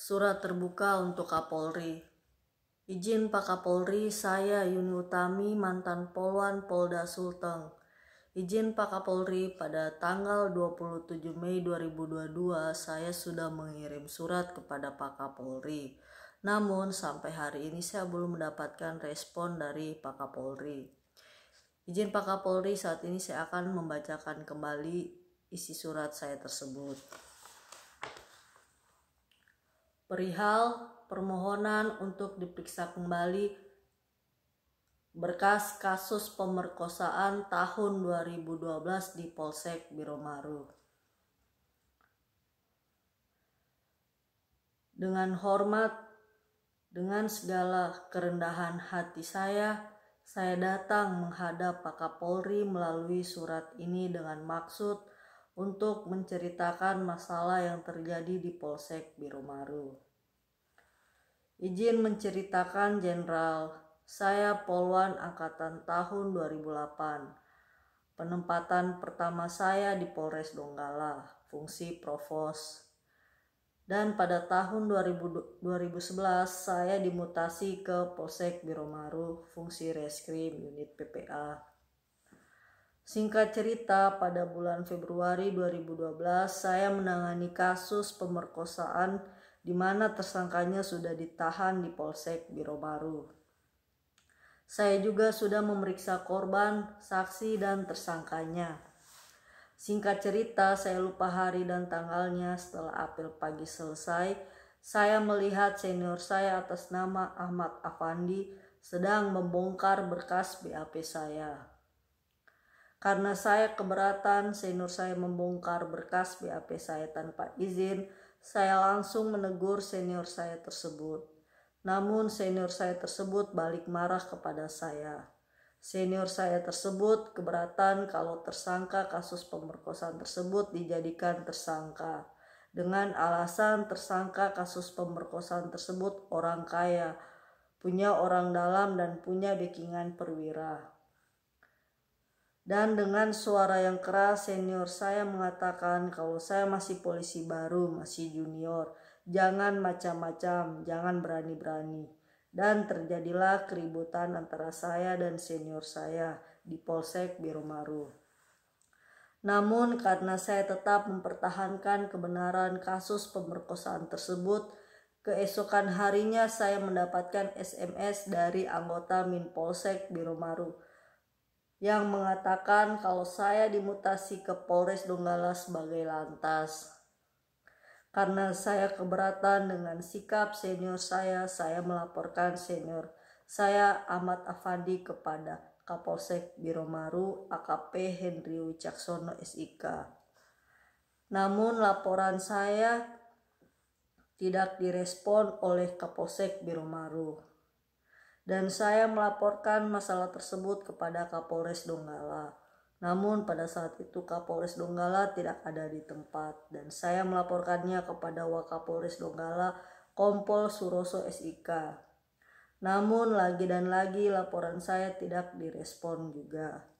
Surat terbuka untuk Kapolri. Izin Pak Kapolri, saya Yuni Utami, mantan Polwan Polda Sulteng. Izin Pak Kapolri, pada tanggal 27 Mei 2022 saya sudah mengirim surat kepada Pak Kapolri. Namun sampai hari ini saya belum mendapatkan respon dari Pak Kapolri. Izin Pak Kapolri, saat ini saya akan membacakan kembali isi surat saya tersebut perihal permohonan untuk diperiksa kembali berkas kasus pemerkosaan tahun 2012 di Polsek Biromaru. Dengan hormat, dengan segala kerendahan hati saya, saya datang menghadap Pak Kapolri melalui surat ini dengan maksud untuk menceritakan masalah yang terjadi di Polsek Biromaru. Izin menceritakan Jenderal, saya Polwan Angkatan tahun 2008. Penempatan pertama saya di Polres Donggala, fungsi provos. Dan pada tahun 2000, 2011 saya dimutasi ke Polsek Biromaru, fungsi reskrim unit PPA Singkat cerita, pada bulan Februari 2012, saya menangani kasus pemerkosaan di mana tersangkanya sudah ditahan di Polsek Biro Baru. Saya juga sudah memeriksa korban, saksi, dan tersangkanya. Singkat cerita, saya lupa hari dan tanggalnya setelah apel pagi selesai, saya melihat senior saya atas nama Ahmad Afandi sedang membongkar berkas BAP saya. Karena saya keberatan, senior saya membongkar berkas BAP saya tanpa izin. Saya langsung menegur senior saya tersebut. Namun senior saya tersebut balik marah kepada saya. Senior saya tersebut keberatan kalau tersangka kasus pemerkosaan tersebut dijadikan tersangka. Dengan alasan tersangka kasus pemerkosaan tersebut orang kaya, punya orang dalam dan punya backingan perwira. Dan dengan suara yang keras, senior saya mengatakan kalau saya masih polisi baru, masih junior. Jangan macam-macam, jangan berani-berani. Dan terjadilah keributan antara saya dan senior saya di Polsek Biromaru. Namun karena saya tetap mempertahankan kebenaran kasus pemerkosaan tersebut, keesokan harinya saya mendapatkan SMS dari anggota min polsek Biromaru. Maru yang mengatakan kalau saya dimutasi ke Polres Donggala sebagai lantas. Karena saya keberatan dengan sikap senior saya, saya melaporkan senior saya Ahmad Afandi kepada Kapolsek Biromaru AKP Henry Wicaksono SIK. Namun laporan saya tidak direspon oleh Kapolsek Biromaru dan saya melaporkan masalah tersebut kepada Kapolres Donggala. Namun pada saat itu Kapolres Donggala tidak ada di tempat dan saya melaporkannya kepada Wakapolres Donggala Kompol Suroso SIK. Namun lagi dan lagi laporan saya tidak direspon juga.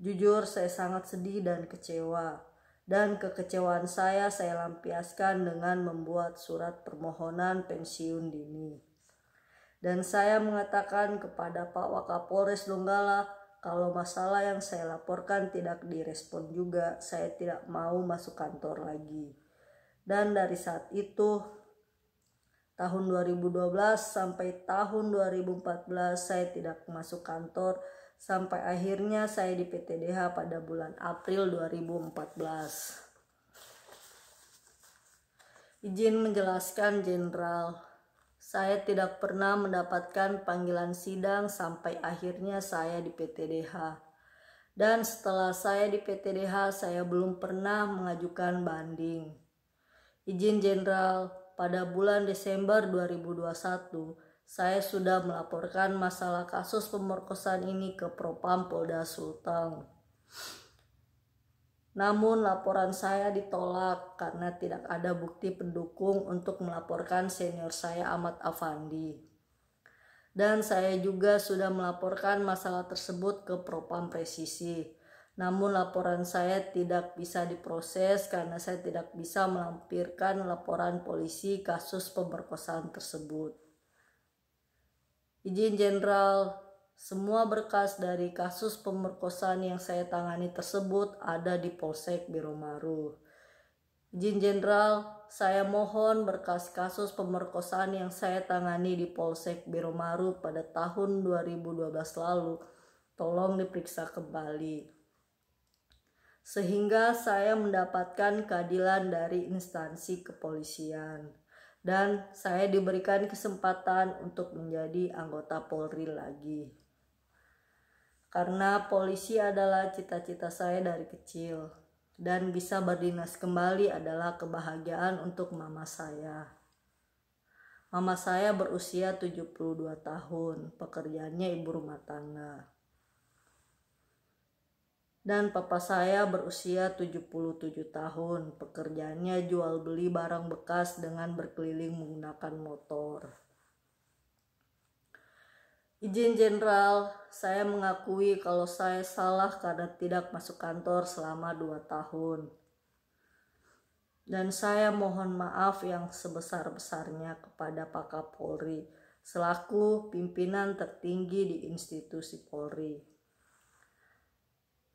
Jujur saya sangat sedih dan kecewa. Dan kekecewaan saya saya lampiaskan dengan membuat surat permohonan pensiun dini. Dan saya mengatakan kepada Pak Wakapolres Donggala kalau masalah yang saya laporkan tidak direspon juga, saya tidak mau masuk kantor lagi. Dan dari saat itu tahun 2012 sampai tahun 2014 saya tidak masuk kantor sampai akhirnya saya di PTDH pada bulan April 2014. Izin menjelaskan Jenderal saya tidak pernah mendapatkan panggilan sidang sampai akhirnya saya di PTDH. Dan setelah saya di PTDH, saya belum pernah mengajukan banding. Izin jenderal, pada bulan Desember 2021, saya sudah melaporkan masalah kasus pemerkosaan ini ke Propam Polda Sulteng. Namun laporan saya ditolak karena tidak ada bukti pendukung untuk melaporkan senior saya Ahmad Afandi. Dan saya juga sudah melaporkan masalah tersebut ke Propam Presisi. Namun laporan saya tidak bisa diproses karena saya tidak bisa melampirkan laporan polisi kasus pemerkosaan tersebut. Izin Jenderal semua berkas dari kasus pemerkosaan yang saya tangani tersebut ada di Polsek Biromaru. Jin Jenderal, saya mohon berkas kasus pemerkosaan yang saya tangani di Polsek Biromaru pada tahun 2012 lalu tolong diperiksa kembali. Sehingga saya mendapatkan keadilan dari instansi kepolisian dan saya diberikan kesempatan untuk menjadi anggota Polri lagi karena polisi adalah cita-cita saya dari kecil dan bisa berdinas kembali adalah kebahagiaan untuk mama saya. Mama saya berusia 72 tahun, pekerjaannya ibu rumah tangga. Dan papa saya berusia 77 tahun, pekerjaannya jual beli barang bekas dengan berkeliling menggunakan motor. Izin Jenderal, saya mengakui kalau saya salah karena tidak masuk kantor selama dua tahun. Dan saya mohon maaf yang sebesar-besarnya kepada Pak Kapolri selaku pimpinan tertinggi di institusi Polri.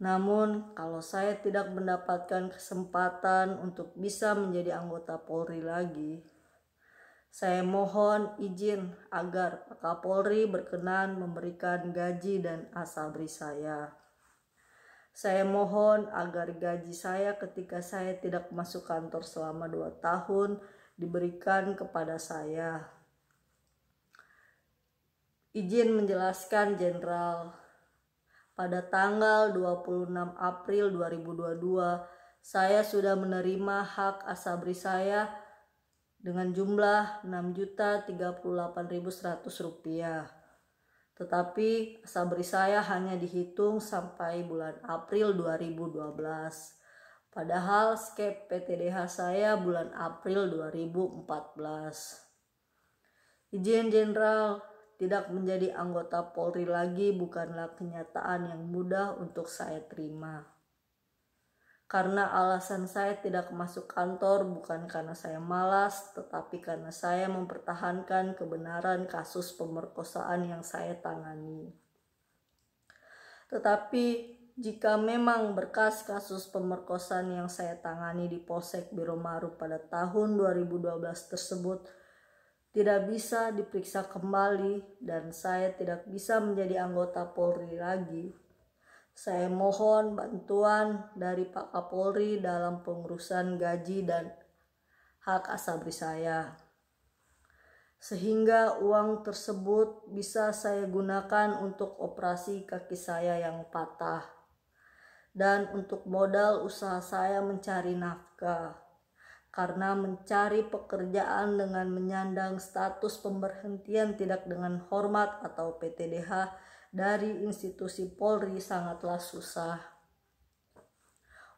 Namun, kalau saya tidak mendapatkan kesempatan untuk bisa menjadi anggota Polri lagi, saya mohon izin agar Kapolri berkenan memberikan gaji dan asabri saya. Saya mohon agar gaji saya ketika saya tidak masuk kantor selama dua tahun diberikan kepada saya. Izin menjelaskan Jenderal. Pada tanggal 26 April 2022, saya sudah menerima hak asabri saya dengan jumlah rp rupiah. Tetapi sabri saya hanya dihitung sampai bulan April 2012. Padahal skep PTDH saya bulan April 2014. Ijen Jenderal tidak menjadi anggota Polri lagi bukanlah kenyataan yang mudah untuk saya terima karena alasan saya tidak masuk kantor bukan karena saya malas, tetapi karena saya mempertahankan kebenaran kasus pemerkosaan yang saya tangani. Tetapi jika memang berkas kasus pemerkosaan yang saya tangani di Polsek Maru pada tahun 2012 tersebut tidak bisa diperiksa kembali dan saya tidak bisa menjadi anggota Polri lagi, saya mohon bantuan dari Pak Kapolri dalam pengurusan gaji dan hak asabri saya. Sehingga uang tersebut bisa saya gunakan untuk operasi kaki saya yang patah dan untuk modal usaha saya mencari nafkah karena mencari pekerjaan dengan menyandang status pemberhentian tidak dengan hormat atau PTDH dari institusi Polri sangatlah susah.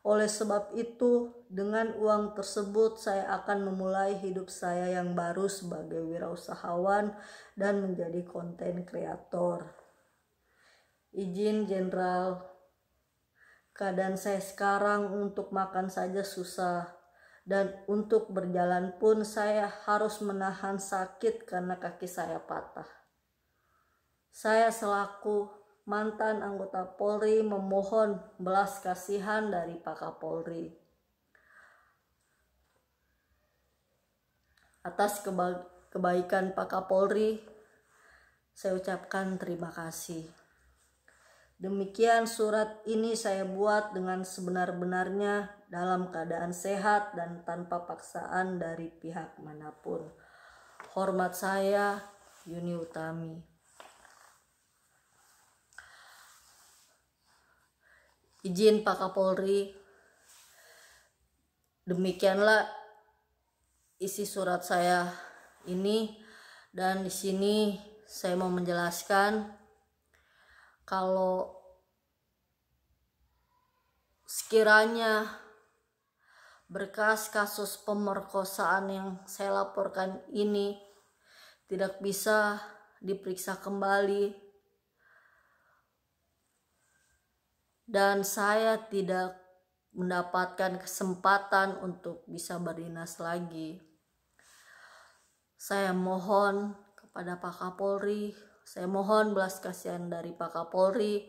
Oleh sebab itu, dengan uang tersebut saya akan memulai hidup saya yang baru sebagai wirausahawan dan menjadi konten kreator. Izin Jenderal, keadaan saya sekarang untuk makan saja susah dan untuk berjalan pun saya harus menahan sakit karena kaki saya patah. Saya selaku mantan anggota Polri memohon belas kasihan dari Pak Kapolri. Atas keba kebaikan Pak Kapolri, saya ucapkan terima kasih. Demikian surat ini saya buat dengan sebenar-benarnya dalam keadaan sehat dan tanpa paksaan dari pihak manapun. Hormat saya, Yuni Utami. izin Pak Kapolri demikianlah isi surat saya ini dan di sini saya mau menjelaskan kalau sekiranya berkas kasus pemerkosaan yang saya laporkan ini tidak bisa diperiksa kembali dan saya tidak mendapatkan kesempatan untuk bisa berdinas lagi. Saya mohon kepada Pak Kapolri, saya mohon belas kasihan dari Pak Kapolri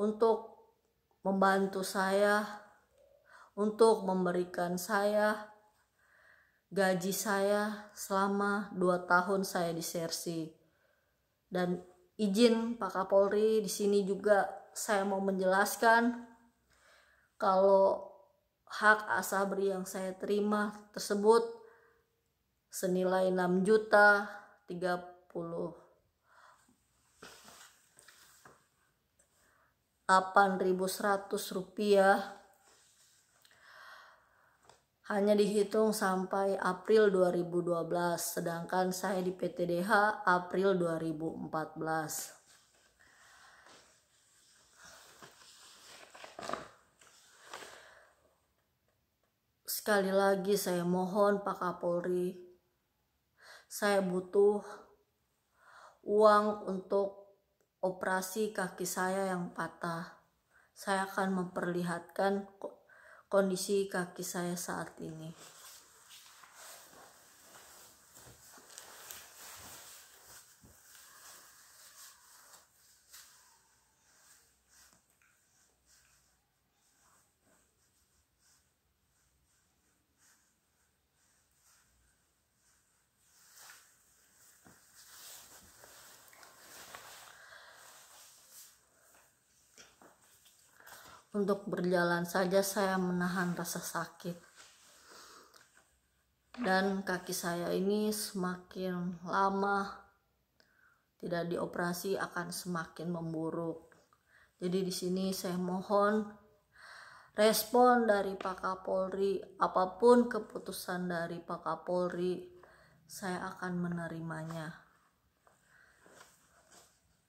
untuk membantu saya, untuk memberikan saya gaji saya selama dua tahun saya di Sersi Dan izin Pak Kapolri di sini juga saya mau menjelaskan kalau hak asabri yang saya terima tersebut senilai 6 juta 30 8.100 rupiah hanya dihitung sampai April 2012 sedangkan saya di PTDH April 2014 Sekali lagi saya mohon Pak Kapolri, saya butuh uang untuk operasi kaki saya yang patah. Saya akan memperlihatkan kondisi kaki saya saat ini. Untuk berjalan saja saya menahan rasa sakit. Dan kaki saya ini semakin lama tidak dioperasi akan semakin memburuk. Jadi di sini saya mohon respon dari Pak Kapolri, apapun keputusan dari Pak Kapolri, saya akan menerimanya.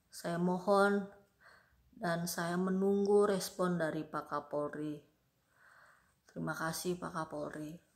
Saya mohon dan saya menunggu respon dari Pak Kapolri. Terima kasih Pak Kapolri.